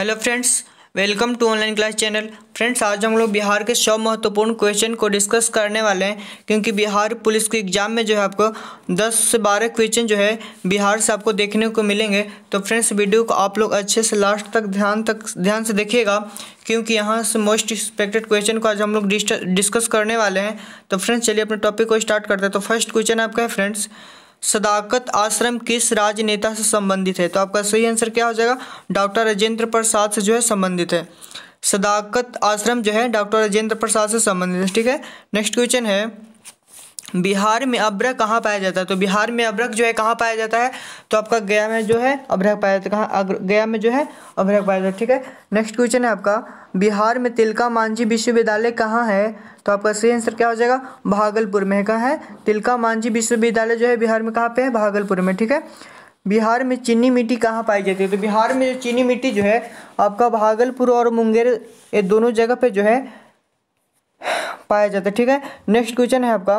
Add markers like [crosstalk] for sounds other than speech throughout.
Hello friends welcome to online class channel friends आज हम लोग बिहार के सौ महत्वपूर्ण क्वेश्चन को डिस्कस करने वाले हैं क्योंकि बिहार पुलिस के एग्जाम में जो है आपको 10 से 12 क्वेश्चन जो है बिहार से आपको देखने को मिलेंगे तो फ्रेंड्स वीडियो को आप लोग अच्छे से लास्ट तक ध्यान तक ध्यान से देखिएगा क्योंकि यहाँ से मोस्ट एक्सपेक्टेड क्वेश्चन को आज हम लोग डिस्कस करने वाले हैं तो फ्रेंड्स चलिए अपने टॉपिक को स्टार्ट करते हैं तो फर्स्ट क्वेश्चन आपका है फ्रेंड्स सदाकत आश्रम किस राजनेता से संबंधित है तो आपका सही आंसर क्या हो जाएगा डॉक्टर राजेंद्र प्रसाद से जो है संबंधित है सदाकत आश्रम जो है डॉक्टर राजेंद्र प्रसाद से संबंधित है ठीक है नेक्स्ट क्वेश्चन है बिहार में अब्रक कहाँ पाया जाता है तो बिहार में अब्रक जो है कहाँ पाया जाता है तो आपका गया में जो है अभ्रक पाया जाता है कहाँ गया में जो है अभ्रक पाया जाता है ठीक है नेक्स्ट क्वेश्चन है आपका बिहार में तिलका मांझी विश्वविद्यालय कहाँ है तो आपका सही आंसर क्या हो जाएगा भागलपुर में कहाँ है तिलका मांझी विश्वविद्यालय जो है बिहार में कहाँ पे है भागलपुर में ठीक है बिहार में चीनी मिट्टी कहाँ पाई जाती है तो बिहार में जो चीनी मिट्टी जो है आपका भागलपुर और मुंगेर ये दोनों जगह पर जो है पाया जाता है ठीक है नेक्स्ट क्वेश्चन है आपका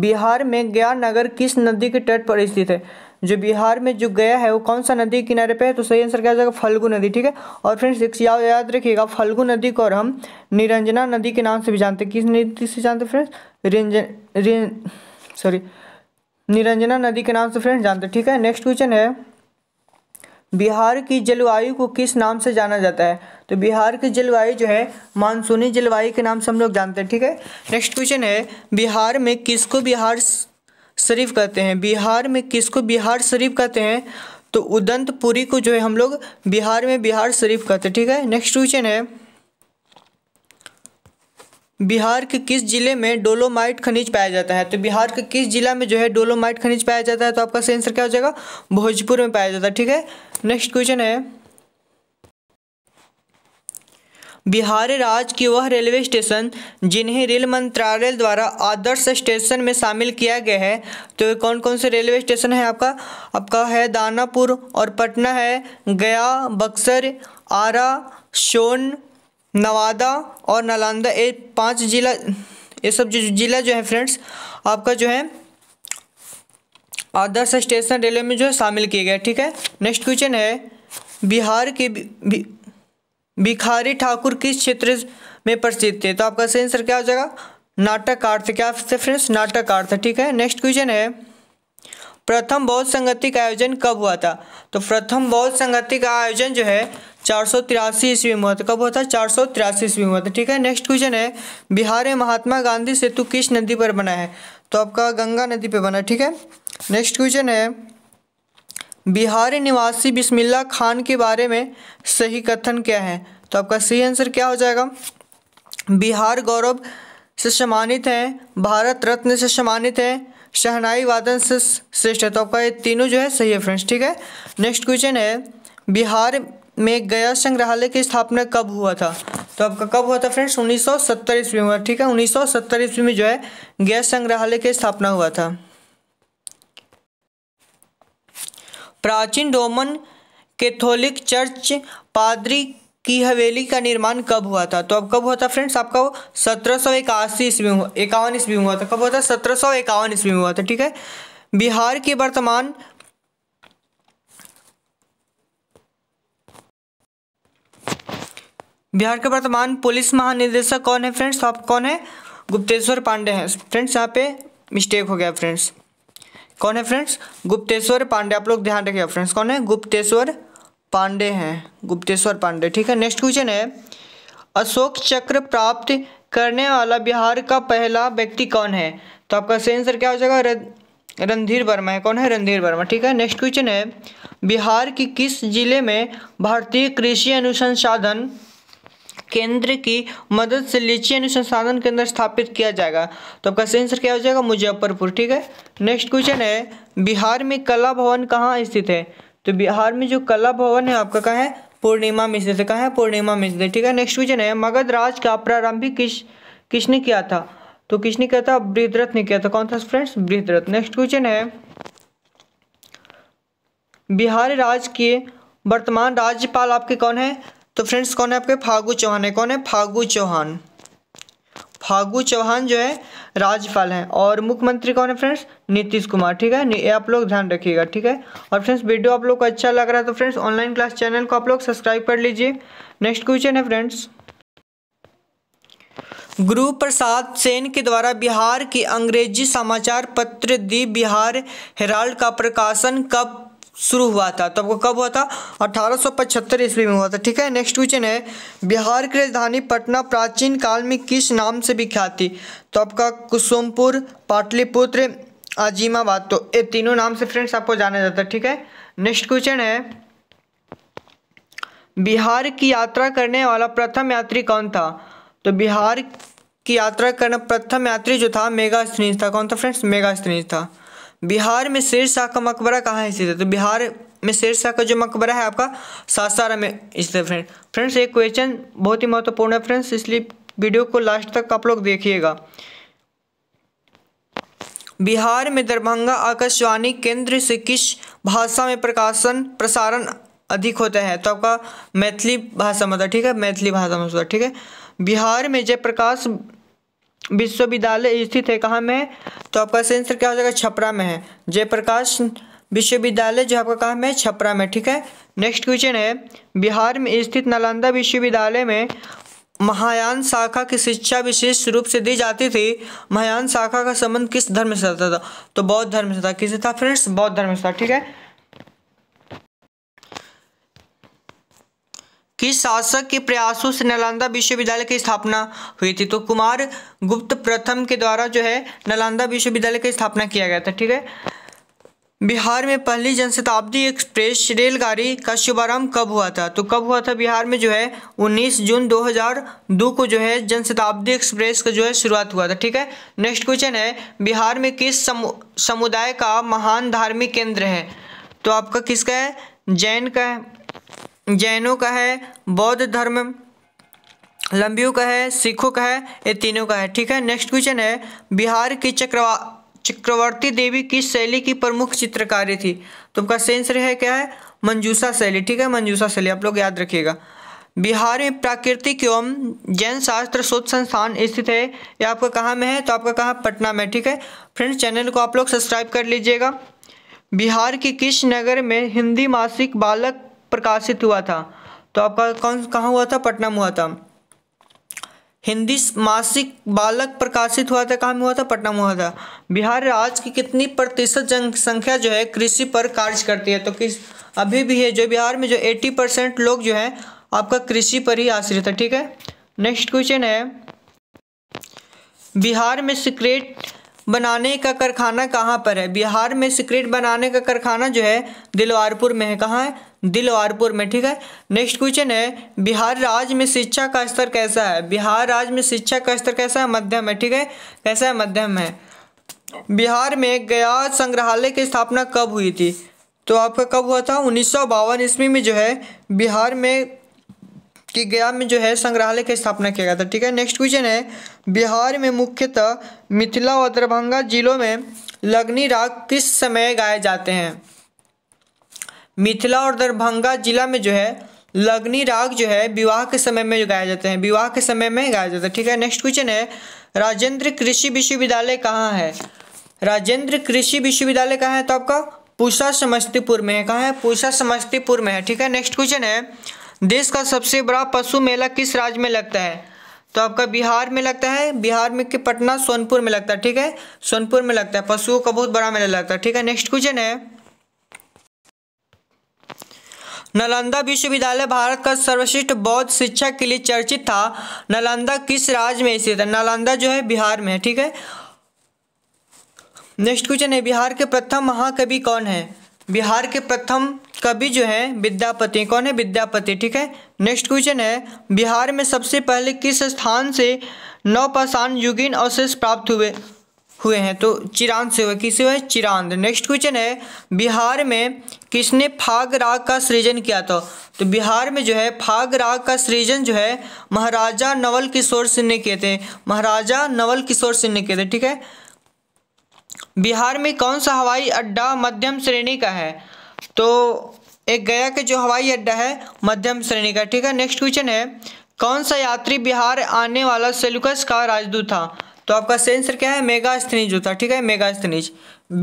बिहार में गया नगर किस नदी के तट पर स्थित है जो बिहार में जो गया है वो कौन सा नदी किनारे पे है तो सही आंसर क्या हो जाएगा फल्गु नदी ठीक है और फ्रेंड्स याद याद रखिएगा फल्गु नदी को और हम निरंजना नदी के नाम से भी जानते हैं किस नदी से जानते फ्रेंड्स रिंजन रिं सॉरी निरंजना नदी के नाम से फ्रेंड्स जानते ठीक है नेक्स्ट क्वेश्चन है बिहार की जलवायु को किस नाम से जाना जाता है तो बिहार की जलवायु जो है मानसूनी जलवायु के नाम से हम लोग जानते हैं ठीक है नेक्स्ट क्वेश्चन है बिहार में किसको बिहार शरीफ कहते हैं बिहार में किसको बिहार शरीफ कहते हैं तो उदंतपुरी को जो है हम लोग बिहार में बिहार शरीफ कहते हैं ठीक है नेक्स्ट क्वेश्चन है बिहार के किस जिले में डोलोमाइट खनिज पाया जाता है तो बिहार के किस जिला में जो है डोलोमाइट खनिज पाया जाता है तो आपका सही आंसर क्या हो जाएगा भोजपुर में पाया जाता है ठीक है नेक्स्ट क्वेश्चन है बिहार राज्य की वह रेलवे स्टेशन जिन्हें रेल मंत्रालय द्वारा आदर्श स्टेशन में शामिल किया गया है तो कौन कौन से रेलवे स्टेशन है आपका आपका है दानापुर और पटना है गया बक्सर आरा सोन नवादा और नालंदा ये पांच जिला ये सब जो जिला जो है फ्रेंड्स आपका जो है आदर्श स्टेशन रेलवे में जो है शामिल किए गए ठीक है नेक्स्ट क्वेश्चन है बिहार के बि, भिखारी ठाकुर किस क्षेत्र में प्रसिद्ध थे तो आपका सही आंसर क्या हो जाएगा नाटक अर्थ क्या थे फ्रेंड्स नाटक अर्थ ठीक है नेक्स्ट क्वेश्चन है प्रथम बौद्ध संगति का आयोजन कब हुआ था तो प्रथम बौद्ध संगति का आयोजन जो है चार सौ तिरासी ईस्वी में कब हुआ था चार सौ तिरासी ईस्वी में ठीक है नेक्स्ट क्वेश्चन है बिहार में महात्मा गांधी सेतु किस नदी पर बना है तो आपका गंगा नदी पर बना ठीक है नेक्स्ट क्वेश्चन है बिहारी निवासी बिस्मिल्ला खान के बारे में सही कथन क्या है तो आपका सही आंसर क्या हो जाएगा बिहार गौरव से सम्मानित हैं भारत रत्न से सम्मानित हैं शहनाई वादन से श्रेष्ठ है तो आपका ये तीनों जो है सही है फ्रेंड्स ठीक है नेक्स्ट क्वेश्चन है बिहार में गया संग्रहालय की स्थापना कब हुआ था तो आपका कब हुआ था फ्रेंड्स 1970 ईस्वी में ठीक है 1970 ईस्वी में जो है गया संग्रहालय की स्थापना हुआ था प्राचीन रोमन कैथोलिक चर्च पादरी की हवेली का निर्माण कब हुआ था तो अब कब हुआ था फ्रेंड्स आपका वो सत्रह सौ इक्यासी ईस्वी में इक्यावन ईस्वी में हुआ था कब हुआ था सत्रह सौ इक्यावन ईस्वी में हुआ था ठीक है बिहार के वर्तमान बिहार के वर्तमान पुलिस महानिदेशक कौन है फ्रेंड्स तो आप कौन है गुप्तेश्वर पांडे हैं फ्रेंड्स यहाँ पे मिस्टेक हो गया फ्रेंड्स कौन है फ्रेंड्स गुप्तेश्वर पांडे आप लोग ध्यान रखिएगा फ्रेंड्स कौन है गुप्तेश्वर पांडे हैं गुप्तेश्वर पांडे ठीक है नेक्स्ट क्वेश्चन है अशोक चक्र प्राप्त करने वाला बिहार का पहला व्यक्ति कौन है तो आपका सही आंसर क्या हो जाएगा रणधीर वर्मा है कौन है रणधीर वर्मा ठीक है नेक्स्ट क्वेश्चन है बिहार की किस जिले में भारतीय कृषि अनुसंसाधन केंद्र की मदद से लीची अनुसंसाधन केंद्र स्थापित किया जाएगा तो आपका सही आंसर क्या हो जाएगा मुजफ्फरपुर ठीक है नेक्स्ट क्वेश्चन है बिहार में कला भवन कहाँ स्थित है तो बिहार में जो कला भवन है आपका कहाँ है पूर्णिमा में स्थित कहाँ है पूर्णिमा में स्थित ठीक है नेक्स्ट क्वेश्चन है मगध राज का प्रारंभिक किस किसने किया था तो किसने किया था बृहद्रथ ने किया था कौन था फ्रेंड्स बृहद्रथ नेक्स्ट क्वेश्चन है बिहार राज्य के वर्तमान राज्यपाल आपके कौन है तो फ्रेंड्स कौन है आपके फागू चौहान है कौन है फागू चौहान फागु चौहान जो है राज्यपाल हैं और मुख्यमंत्री कौन है फ्रेंड्स नीतीश कुमार ठीक है ये आप लोग ध्यान रखिएगा ठीक है और फ्रेंड्स वीडियो आप लोग को अच्छा लग रहा है तो फ्रेंड्स ऑनलाइन क्लास चैनल को आप लोग सब्सक्राइब कर लीजिए नेक्स्ट क्वेश्चन है फ्रेंड्स गुरु प्रसाद सेन के द्वारा बिहार के अंग्रेजी समाचार पत्र दी बिहार हेराल्ड का प्रकाशन कब शुरू हुआ था तो आपको कब हुआ था अठारह सौ पचहत्तर ईस्वी में हुआ था ठीक है नेक्स्ट क्वेश्चन है बिहार की राजधानी पटना प्राचीन काल में किस नाम से विख्यात थी तो आपका कुसुमपुर पाटलिपुत्र आजीमाबाद तो ये तीनों नाम से फ्रेंड्स आपको जाना जाता है ठीक है नेक्स्ट क्वेश्चन है बिहार की यात्रा करने वाला प्रथम यात्री कौन था तो बिहार की यात्रा करना प्रथम यात्री जो था मेगा था कौन था फ्रेंड्स मेगा था बिहार में शेर शाह का मकबरा कहाँ स्थित है तो बिहार में शेर शाह का जो मकबरा है आपका सासारा में स्थित है फ्रेंड फ्रेंड्स एक क्वेश्चन बहुत ही महत्वपूर्ण है फ्रेंड्स इसलिए वीडियो को लास्ट तक आप लोग देखिएगा बिहार में दरभंगा आकाशवाणी केंद्र से किस भाषा में प्रकाशन प्रसारण अधिक होता है तो आपका मैथिली भाषा मतलब ठीक है मैथिली भाषा में ठीक है बिहार में जयप्रकाश विश्वविद्यालय स्थित है कहाँ में तो आपका सही आंसर क्या हो जाएगा छपरा में है जयप्रकाश विश्वविद्यालय जो आपका कहाँ में छपरा में ठीक है नेक्स्ट क्वेश्चन है बिहार में स्थित नालंदा विश्वविद्यालय में महायान शाखा की शिक्षा विशेष रूप से दी जाती थी महायान शाखा का संबंध किस धर्म से था तो बौद्ध धर्म से था किससे था फ्रेंड्स बौद्ध धर्म से था ठीक है किस शासक के प्रयासों से नालंदा विश्वविद्यालय की स्थापना हुई थी तो कुमार गुप्त प्रथम के द्वारा जो है नालंदा विश्वविद्यालय की स्थापना किया गया था ठीक है बिहार में पहली जनशताब्दी एक्सप्रेस रेलगाड़ी का शुभारंभ कब हुआ था तो कब हुआ था बिहार में जो है 19 जून 2002 को जो है जनशताब्दी एक्सप्रेस का जो है शुरुआत हुआ था ठीक है नेक्स्ट क्वेश्चन है बिहार में किस समु, समुदाय का महान धार्मिक केंद्र है तो आपका किसका है जैन का है जैनों का है बौद्ध धर्म लंबियों का है सिखों का है ये तीनों का है ठीक है नेक्स्ट क्वेश्चन है बिहार की चक्रवा चक्रवर्ती देवी किस शैली की प्रमुख चित्रकारी थी तो सेंस सेंसर क्या है मंजूषा शैली ठीक है मंजूषा शैली आप लोग याद रखिएगा बिहार में प्राकृतिक एवं जैन शास्त्र शोध संस्थान स्थित है यह आपका कहाँ में है तो आपका कहाँ पटना में ठीक है फ्रेंड्स चैनल को आप लोग सब्सक्राइब कर लीजिएगा बिहार के किस नगर में हिंदी मासिक बालक प्रकाशित हुआ था तो आपका कौन कहाँ हुआ था पटना में हुआ था हिंदी मासिक बालक प्रकाशित हुआ था कहाँ में हुआ था पटना में हुआ था बिहार राज्य की कितनी प्रतिशत जनसंख्या जो है कृषि पर कार्य करती है तो किस अभी भी है जो बिहार में जो 80 परसेंट लोग जो है आपका कृषि पर ही आश्रित है ठीक है नेक्स्ट क्वेश्चन है बिहार में सिक्रेट बनाने का कारखाना कहाँ पर है बिहार में सिगरेट बनाने का कारखाना जो है दिलवारपुर में है कहाँ है दिलवारपुर में ठीक है नेक्स्ट क्वेश्चन है बिहार राज्य में शिक्षा का स्तर कैसा है बिहार राज्य में शिक्षा का स्तर कैसा है मध्यम है ठीक है कैसा है मध्यम है बिहार में गया संग्रहालय की स्थापना कब हुई थी तो आपका कब हुआ था उन्नीस ईस्वी में जो है बिहार में कि गया में जो है संग्रहालय की स्थापना किया गया था ठीक है नेक्स्ट क्वेश्चन है बिहार में मुख्यतः मिथिला और दरभंगा जिलों में लगनी राग किस समय गाए जाते हैं मिथिला और दरभंगा जिला में जो है लगनी राग जो है विवाह के समय में जो गाए जाते हैं विवाह के समय में गाया जाता है ठीक है नेक्स्ट क्वेश्चन है राजेंद्र कृषि विश्वविद्यालय कहाँ है राजेंद्र कृषि विश्वविद्यालय कहाँ है तो आपका पूसा समस्तीपुर में है कहाँ है पूसा समस्तीपुर में है ठीक है नेक्स्ट क्वेश्चन है देश का सबसे बड़ा पशु मेला किस राज्य में लगता है तो आपका बिहार में लगता है बिहार में के पटना सोनपुर में लगता है ठीक है सोनपुर में लगता है पशुओं का बहुत बड़ा मेला लगता है ठीक है नेक्स्ट क्वेश्चन है नालंदा विश्वविद्यालय भारत का सर्वश्रेष्ठ बौद्ध शिक्षा के लिए चर्चित था नालंदा किस राज्य में स्थित है नालंदा जो है बिहार में है ठीक है नेक्स्ट क्वेश्चन है बिहार के प्रथम महाकवि कौन है बिहार के प्रथम कवि जो है विद्यापति कौन है विद्यापति ठीक है नेक्स्ट क्वेश्चन है बिहार में सबसे पहले किस स्थान से नौपाषाण युगीन अवशेष प्राप्त हुए हुए हैं तो चिरांद से हुए किसे हुए चिरांद नेक्स्ट क्वेश्चन है बिहार में किसने फाग राग का सृजन किया था तो बिहार में जो है फाग राग का सृजन जो है महाराजा नवल किशोर सिंह ने किए थे महाराजा नवल किशोर सिंह ने किए थे ठीक है बिहार में कौन सा हवाई अड्डा मध्यम श्रेणी का है तो एक गया के जो हवाई अड्डा है मध्यम श्रेणी का ठीक है नेक्स्ट क्वेश्चन है कौन सा यात्री बिहार आने वाला सेलुकस का राजदूत था तो आपका सेंसर क्या है मेगा स्तनीज होता ठीक है मेगा स्तनीज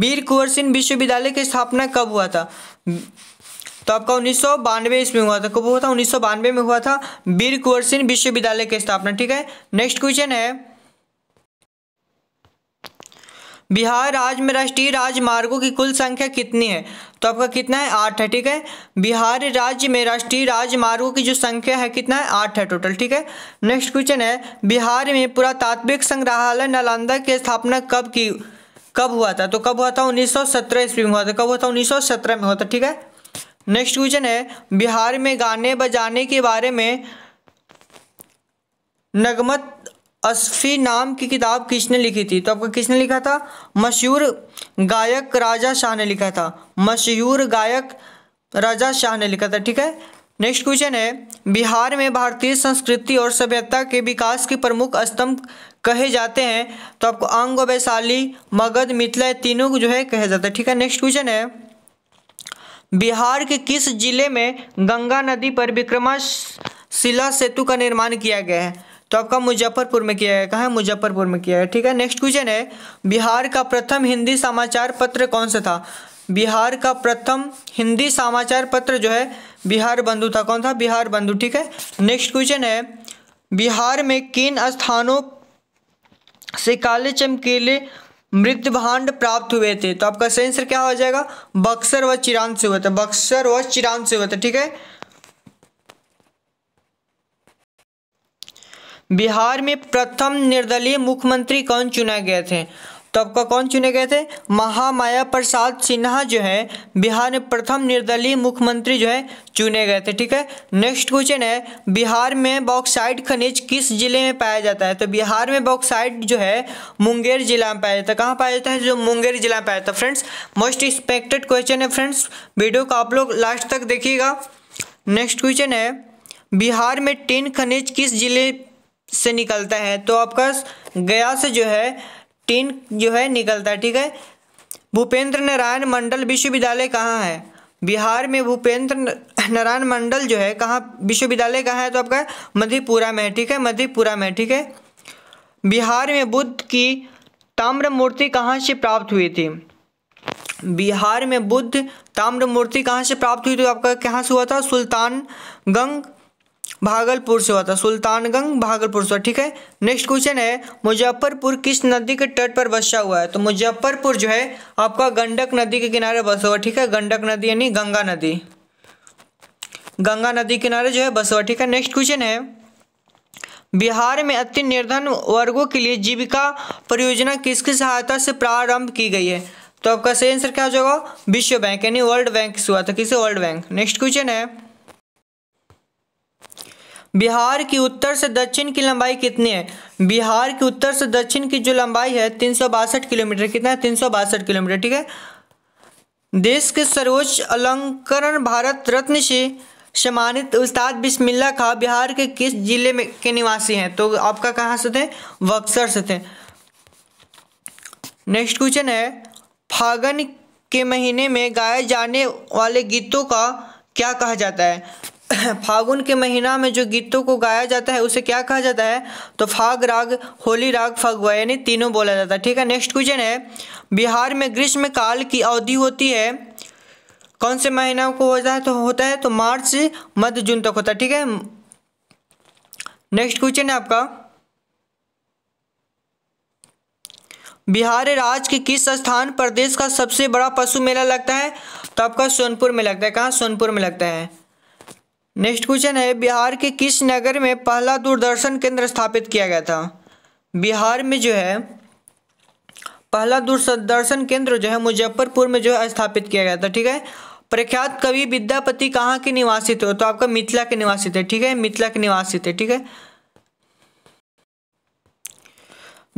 वीर कुंवर सिंह विश्वविद्यालय की स्थापना कब हुआ था तो आपका उन्नीस सौ बानवे इसमें हुआ था कब हुआ था उन्नीस सौ बानवे में हुआ था वीर कुंवर सिंह विश्वविद्यालय की स्थापना ठीक है नेक्स्ट क्वेश्चन है बिहार राज्य में राष्ट्रीय राजमार्गों की कुल संख्या कितनी है तो आपका कितना है आठ है ठीक है बिहार राज्य में राष्ट्रीय राजमार्गों की जो संख्या है कितना है आठ है टोटल ठीक है नेक्स्ट क्वेश्चन है बिहार में पुरातात्विक संग्रहालय नालंदा की स्थापना कब की कब हुआ था तो कब हुआ था सत्रह ईस्वी में हुआ था कब हुआ था सत्रह में हुआ था ठीक है नेक्स्ट क्वेश्चन है बिहार में गाने बजाने के बारे में नगमत असफी नाम की किताब किसने लिखी थी तो आपको किसने लिखा था मशहूर गायक राजा शाह ने लिखा था मशहूर गायक राजा शाह ने लिखा था ठीक है नेक्स्ट क्वेश्चन है बिहार में भारतीय संस्कृति और सभ्यता के विकास के प्रमुख स्तंभ कहे जाते हैं तो आपको अंग वैशाली मगध मिथिला तीनों को जो है कहा जाता है ठीक है नेक्स्ट क्वेश्चन है बिहार के किस जिले में गंगा नदी पर विक्रमा शिला सेतु का निर्माण किया गया है तो आपका मुजफ्फरपुर में किया गया कहा मुजफ्फरपुर में किया गया ठीक है नेक्स्ट क्वेश्चन है बिहार का प्रथम हिंदी समाचार पत्र कौन सा था बिहार का प्रथम हिंदी समाचार पत्र जो है बिहार बंधु था कौन था बिहार बंधु ठीक है नेक्स्ट क्वेश्चन है बिहार में किन स्थानों से काले चमकीले मृत भांड प्राप्त हुए थे तो आपका सही आंसर क्या हो जाएगा बक्सर व चिरांत से हुआ था बक्सर व चिरांत से हुआ था ठीक है बिहार में प्रथम निर्दलीय मुख्यमंत्री कौन चुना गए थे तो आपका कौन चुने गए थे महामाया प्रसाद सिन्हा जो है बिहार में प्रथम निर्दलीय मुख्यमंत्री जो है चुने गए थे ठीक है नेक्स्ट क्वेश्चन है बिहार में बॉक्साइड खनिज किस जिले में पाया जाता है तो बिहार में बॉक्साइड जो है मुंगेर जिला में पाया जाता है कहाँ पाया जाता है जो मुंगेर जिला में पाया जाता है फ्रेंड्स मोस्ट एक्सपेक्टेड क्वेश्चन है फ्रेंड्स वीडियो को आप लोग लास्ट तक देखिएगा नेक्स्ट क्वेश्चन है बिहार में टिन खनिज किस जिले से निकलता है तो आपका गया से जो है टीन जो है निकलता है ठीक है भूपेंद्र नारायण मंडल विश्वविद्यालय कहाँ है बिहार में भूपेंद्र नारायण मंडल जो है कहाँ विश्वविद्यालय कहाँ है तो आपका मधेपुरा में है ठीक है मधेपुरा में ठीक है बिहार में बुद्ध की ताम्र मूर्ति कहाँ से प्राप्त हुई थी बिहार में बुद्ध ताम्र मूर्ति कहाँ से प्राप्त हुई थी तो आपका कहाँ से हुआ था सुल्तानगंज भागलपुर से हुआ था सुल्तानगंज भागलपुर से ठीक है नेक्स्ट क्वेश्चन है मुजफ्फरपुर किस नदी के तट पर बसा हुआ है तो मुजफ्फरपुर जो है आपका गंडक नदी के किनारे बसा हुआ ठीक है गंडक नदी यानी गंगा नदी गंगा नदी किनारे जो है बसा हुआ ठीक है नेक्स्ट क्वेश्चन है बिहार में अति निर्धन वर्गों के लिए जीविका परियोजना किसकी सहायता से प्रारंभ की गई है तो आपका सही आंसर क्या हो जाएगा विश्व बैंक यानी वर्ल्ड बैंक से हुआ था किसे वर्ल्ड बैंक नेक्स्ट क्वेश्चन है बिहार की उत्तर से दक्षिण की लंबाई कितनी है बिहार की उत्तर से दक्षिण की जो लंबाई है तीन किलोमीटर कितना है तीन किलोमीटर ठीक है देश के सर्वोच्च अलंकरण भारत रत्न से सम्मानित उस्ताद बिस्मिल्ला खां बिहार के किस जिले में के निवासी हैं तो आपका कहाँ से थे बक्सर से थे नेक्स्ट क्वेश्चन है फागन के महीने में गाए जाने वाले गीतों का क्या कहा जाता है [coughs] फागुन के महीना में जो गीतों को गाया जाता है उसे क्या कहा जाता है तो फाग राग होली राग फगवा यानी तीनों बोला जाता है ठीक है नेक्स्ट क्वेश्चन है बिहार में ग्रीष्म काल की अवधि होती है कौन से महीना को होता है तो होता है तो मार्च से मध्य जून तक होता है ठीक है नेक्स्ट क्वेश्चन है आपका बिहार राज्य के किस स्थान पर देश का सबसे बड़ा पशु मेला लगता है तो आपका सोनपुर में लगता है कहाँ सोनपुर में लगता है नेक्स्ट क्वेश्चन है बिहार के किस नगर में पहला दूरदर्शन केंद्र स्थापित किया गया था बिहार में जो है पहला दूरदर्शन केंद्र जो है मुजफ्फरपुर में जो है स्थापित किया गया था ठीक है प्रख्यात कवि विद्यापति कहाँ के निवासी थे तो आपका मिथिला के निवासी थे ठीक है मिथिला के निवासी थे ठीक है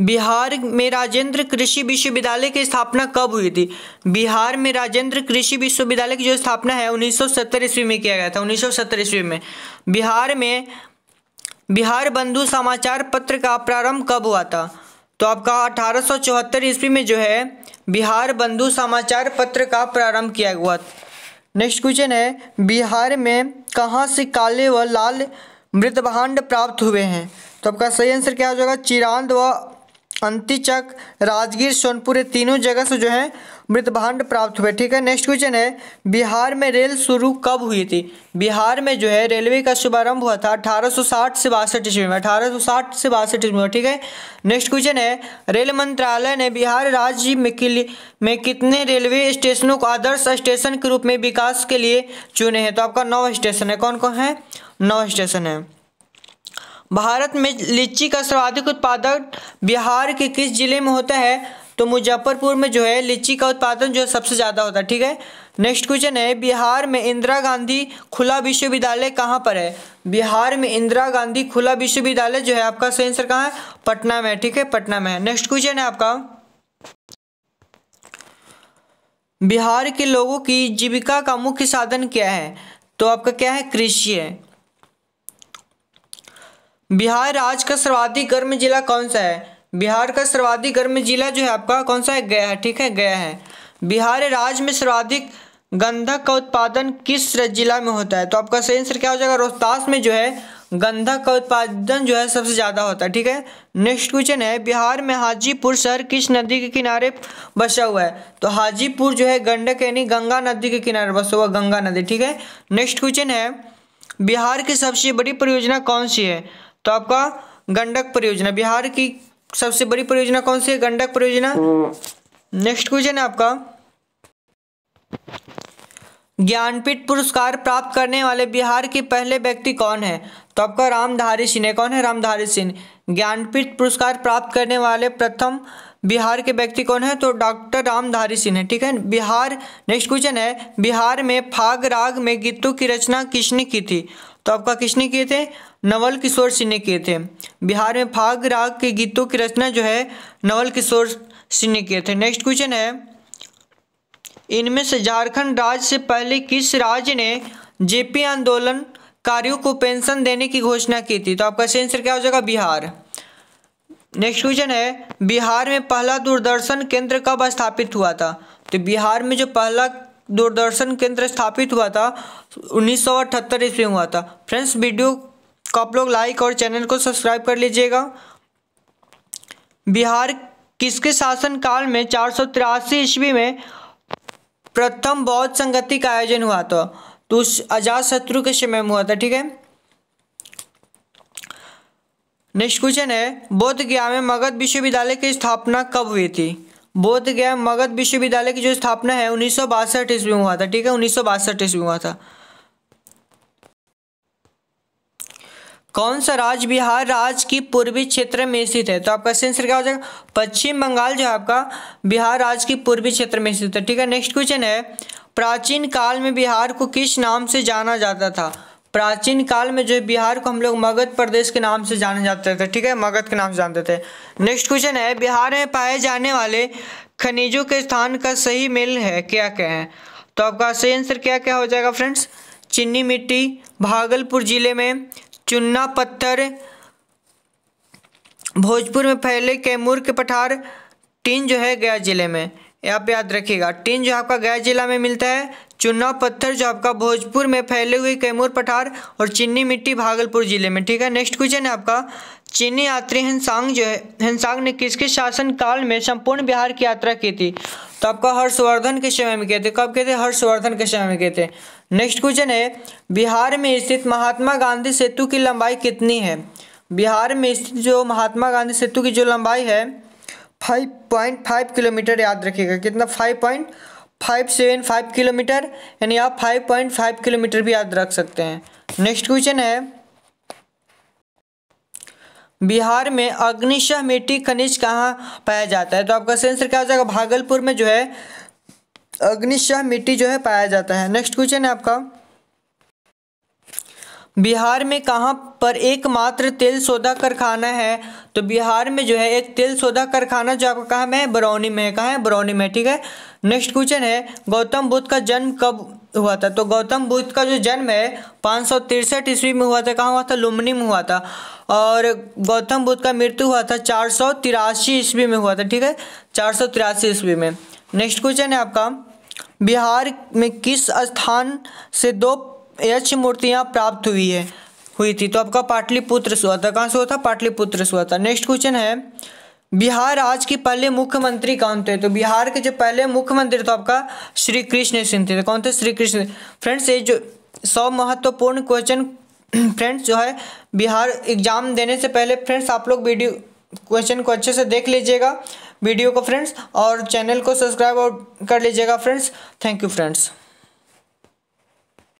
बिहार में राजेंद्र कृषि विश्वविद्यालय की स्थापना कब हुई थी बिहार में राजेंद्र कृषि विश्वविद्यालय की जो स्थापना है 1970 ईस्वी में किया गया था 1970 ईस्वी में बिहार में बिहार बंधु समाचार पत्र का प्रारंभ कब हुआ था तो आपका अठारह ईस्वी में जो है बिहार बंधु समाचार पत्र का प्रारंभ किया हुआ नेक्स्ट क्वेश्चन है बिहार में कहाँ से काले व लाल मृतभांड प्राप्त हुए हैं तो आपका सही आंसर क्या हो जाएगा चिरांद व अंतिचक राजगीर सोनपुर तीनों जगह से जो है मृतभांड प्राप्त हुए ठीक है नेक्स्ट क्वेश्चन है बिहार में रेल शुरू कब हुई थी बिहार में जो है रेलवे का शुभारंभ हुआ था 1860 से बासठ ईस्वी में 1860 से बासठ ईस्वी में ठीक है नेक्स्ट क्वेश्चन है रेल मंत्रालय ने बिहार राज्य में, के लिए में कितने रेलवे स्टेशनों को आदर्श स्टेशन के रूप में विकास के लिए चुने हैं तो आपका नौ स्टेशन है कौन कौन है नौ स्टेशन है भारत में लीची का सर्वाधिक उत्पादन बिहार के किस जिले में होता है तो मुजफ्फरपुर में जो है लीची का उत्पादन जो है सबसे ज़्यादा होता है ठीक है नेक्स्ट क्वेश्चन है बिहार में इंदिरा गांधी खुला विश्वविद्यालय कहाँ पर है बिहार में इंदिरा गांधी खुला विश्वविद्यालय जो है आपका सही आंसर कहाँ है पटना में ठीक है पटना में है नेक्स्ट क्वेश्चन है आपका बिहार के लोगों की जीविका का मुख्य साधन क्या है तो आपका क्या है कृषि है बिहार राज्य का सर्वाधिक गर्म जिला कौन सा है बिहार का सर्वाधिक गर्म जिला जो है आपका कौन सा है गया है ठीक है गया है बिहार राज्य में सर्वाधिक गंधक का उत्पादन किस जिला में होता है तो आपका सही आंसर क्या हो जाएगा रोहतास में जो है गंधक का उत्पादन जो है सबसे ज़्यादा होता है ठीक है नेक्स्ट क्वेश्चन है बिहार में हाजीपुर शहर किस नदी के किनारे बसा हुआ है तो हाजीपुर जो है गंडक यानी गंगा नदी के किनारे बसा हुआ गंगा नदी ठीक है नेक्स्ट क्वेश्चन है बिहार की सबसे बड़ी परियोजना कौन सी है तो आपका गंडक परियोजना बिहार की सबसे बड़ी परियोजना कौन सी है गंडक परियोजना नेक्स्ट हम्म। क्वेश्चन है आपका ज्ञानपीठ पुरस्कार प्राप्त करने वाले बिहार के पहले व्यक्ति कौन है तो आपका रामधारी सिंह है कौन है रामधारी सिंह ज्ञानपीठ पुरस्कार प्राप्त करने वाले प्रथम बिहार के व्यक्ति कौन है तो डॉक्टर रामधारी सिंह है ठीक है बिहार नेक्स्ट क्वेश्चन है बिहार में फाग राग में गीतों की रचना किसने की थी तो आपका किसने किए थे नवल किशोर सिंह ने किए थे बिहार में फाग राग के गीतों की रचना जो है नवल किशोर सिंह ने किए थे नेक्स्ट क्वेश्चन है इनमें से झारखंड राज्य से पहले किस राज्य ने जेपी आंदोलन कार्यों को पेंशन देने की घोषणा की थी तो आपका सही आंसर क्या हो जाएगा बिहार नेक्स्ट क्वेश्चन है बिहार में पहला दूरदर्शन केंद्र कब स्थापित हुआ था तो बिहार में जो पहला दूरदर्शन केंद्र स्थापित हुआ था उन्नीस सौ ईस्वी में हुआ था फ्रेंड्स वीडियो को आप लोग लाइक और चैनल को सब्सक्राइब कर लीजिएगा बिहार किसके शासनकाल में चार सौ तिरासी ईस्वी में प्रथम बौद्ध संगति का आयोजन हुआ था तो उस अजात शत्रु के समय में हुआ था ठीक है नेक्स्ट क्वेश्चन है बौद्ध गया में मगध विश्वविद्यालय की स्थापना कब हुई थी बौद्ध गया मगध विश्वविद्यालय की जो स्थापना है उन्नीस सौ ईस्वी में हुआ था ठीक है उन्नीस सौ ईस्वी में हुआ था कौन सा राज्य बिहार राज्य की पूर्वी क्षेत्र में स्थित है तो आपका आंसर क्या हो जाएगा पश्चिम बंगाल जो है आपका बिहार राज्य की पूर्वी क्षेत्र में स्थित है ठीक है नेक्स्ट क्वेश्चन है प्राचीन काल में बिहार को किस नाम से जाना जाता था प्राचीन काल में जो बिहार को हम लोग मगध प्रदेश के नाम से जाने जाते थे ठीक है मगध के नाम से जानते थे नेक्स्ट क्वेश्चन है बिहार में पाए जाने वाले खनिजों के स्थान का सही मेल है क्या क्या है तो आपका सही आंसर क्या क्या हो जाएगा फ्रेंड्स चिन्नी मिट्टी भागलपुर जिले में चुन्ना पत्थर भोजपुर में फैले कैमूर के पठार टीन जो है गया ज़िले में यहाँ पे याद रखिएगा टीन जो आपका गया जिला में मिलता है चुन्ना पत्थर जो आपका भोजपुर में फैले हुए कैमूर पठार और चीनी मिट्टी भागलपुर जिले में ठीक है नेक्स्ट क्वेश्चन है आपका चीनी यात्री हिंसांग जो है हिंसांग ने किसके शासन काल में संपूर्ण बिहार की यात्रा की थी तो आपका हर्षवर्धन के समय में कहते कब कहते हर्षवर्धन के समय में कहते हैं नेक्स्ट क्वेश्चन है बिहार में स्थित महात्मा गांधी सेतु की लंबाई कितनी है बिहार में स्थित जो महात्मा गांधी सेतु की जो लंबाई है फाइव पॉइंट फाइव किलोमीटर याद रखिएगा कितना five point five seven five kilometre यानी आप फाइव पॉइंट फाइव किलोमीटर भी याद रख सकते हैं नेक्स्ट क्वेश्चन है बिहार में अग्निशह मिट्टी खनिज कहाँ पाया जाता है तो आपका सेंसर क्या हो जाएगा भागलपुर में जो है अग्निशाह मिट्टी जो है पाया जाता है नेक्स्ट क्वेश्चन है आपका बिहार में कहाँ पर एकमात्र तेल सौदा कारखाना है तो बिहार में जो है एक तेल सौदा कारखाना जो आपका कहाँ में है बरौनी में कहाँ है बरौनी में ठीक है नेक्स्ट क्वेश्चन है गौतम बुद्ध का जन्म कब हुआ था तो गौतम बुद्ध का जो जन्म है पाँच सौ तिरसठ ईस्वी में हुआ था कहाँ हुआ था लुम्बनी में हुआ था और गौतम बुद्ध का मृत्यु हुआ था चार सौ तिरासी ईस्वी में हुआ था ठीक है चार सौ तिरासी ईस्वी में नेक्स्ट क्वेश्चन है आपका बिहार में किस स्थान से दो एच मूर्तियाँ प्राप्त हुई है हुई थी तो आपका पाटलिपुत्र सुहा था कहाँ से हुआ था पाटलिपुत्र सुहा था नेक्स्ट क्वेश्चन है बिहार आज के पहले मुख्यमंत्री कौन थे तो बिहार के जो पहले मुख्यमंत्री तो आपका श्री कृष्ण सिंह थे तो कौन थे श्री कृष्ण फ्रेंड्स ये जो सौ महत्वपूर्ण क्वेश्चन फ्रेंड्स जो है बिहार एग्जाम देने से पहले फ्रेंड्स आप लोग वीडियो क्वेश्चन को अच्छे से देख लीजिएगा वीडियो को फ्रेंड्स और चैनल को सब्सक्राइब और कर लीजिएगा फ्रेंड्स थैंक यू फ्रेंड्स